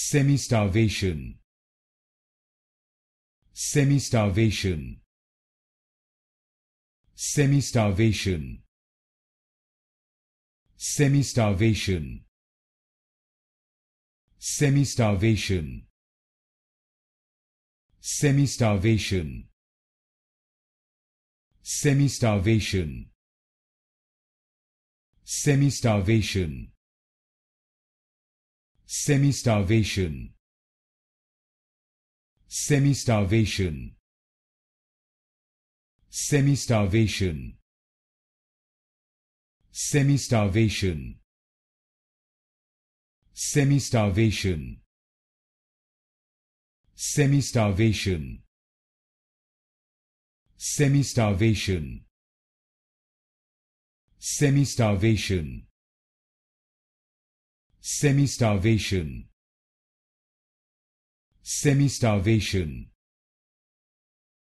semi-starvation semi-starvation semi-starvation semi-starvation semi-starvation semi-starvation semi-starvation semi-starvation semi-starvation semi-starvation semi-starvation semi-starvation semi-starvation semi-starvation semi-starvation semi-starvation semi-starvation semi-starvation